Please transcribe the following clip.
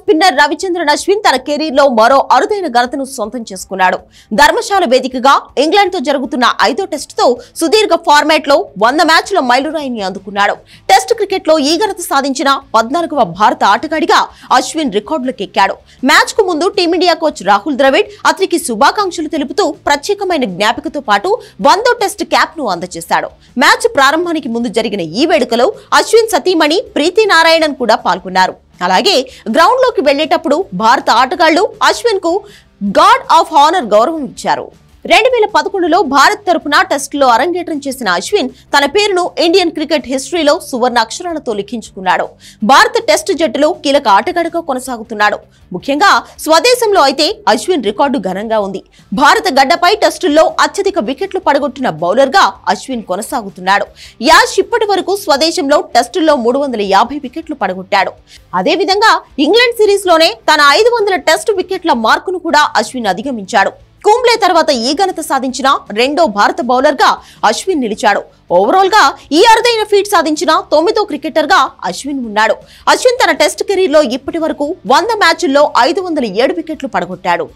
spinner Ravichandran Ashwin తన career లో మరో అరుదైన ఘనతను సొంతం చేసుకున్నాడు ధర్మశాల వేదికగా ఇంగ్లాండ్ తో జరుగుతున్న ఐదో టెస్ట్ తో సుదీర్ఘ ఫార్మాట్ లో వంద మ్యాచ్ల మైలురాయిని అందుకున్నాడు టెస్ట్ క్రికెట్ లో ఈ ఘనత సాధించిన పద్నాలుగవ భారత ఆటగాడిగా అశ్విన్ రికార్డులకెక్కాడు మ్యాచ్ కు ముందు టీమిండియా కోచ్ రాహుల్ ద్రవిడ్ అతనికి శుభాకాంక్షలు తెలుపుతూ ప్రత్యేకమైన జ్ఞాపికతో పాటు వందో టెస్ట్ క్యాప్ ను అందజేశాడు మ్యాచ్ ప్రారంభానికి ముందు జరిగిన ఈ వేడుకలో అశ్విన్ సతీమణి ప్రీతి నారాయణన్ కూడా పాల్గొన్నారు అలాగే గ్రౌండ్లోకి వెళ్లేటప్పుడు భారత ఆటగాళ్లు అశ్విన్కు గాడ్ ఆఫ్ హానర్ గౌరవం ఇచ్చారు రెండు వేల పదకొండులో భారత్ తరఫున టెస్టులో అరంగేట్రం చేసిన అశ్విన్ తన పేరును ఇండియన్ క్రికెట్ హిస్టరీలో సువర్ణ అక్షరాలతో లిఖించుకున్నాడు భారత టెస్ట్ జట్టులో కీలక ఆటగాడుగా కొనసాగుతున్నాడు ముఖ్యంగా స్వదేశంలో అయితే అశ్విన్ రికార్డు ఘనంగా ఉంది భారత గడ్డపై టెస్టుల్లో అత్యధిక వికెట్లు పడగొట్టిన బౌలర్గా అశ్విన్ కొనసాగుతున్నాడు యాష్ ఇప్పటి వరకు స్వదేశంలో టెస్టుల్లో మూడు వందల యాభై వికెట్లు పడగొట్టాడు అదేవిధంగా ఇంగ్లాండ్ సిరీస్లోనే తన ఐదు వందల టెస్టు వికెట్ల మార్కును కూడా అశ్విన్ అధిగమించాడు కుంబ్లే తర్వాత ఈ ఘనత సాధించిన రెండో భారత బౌలర్ గా అశ్విన్ నిలిచాడు ఓవరాల్ గా ఈ అరుదైన ఫీట్ సాధించిన తొమ్మిదో క్రికెటర్ గా అశ్విన్ ఉన్నాడు అశ్విన్ తన టెస్ట్ కెరీర్ లో ఇప్పటి వరకు వంద మ్యాచ్ల్లో ఐదు వందల ఏడు వికెట్లు పడగొట్టాడు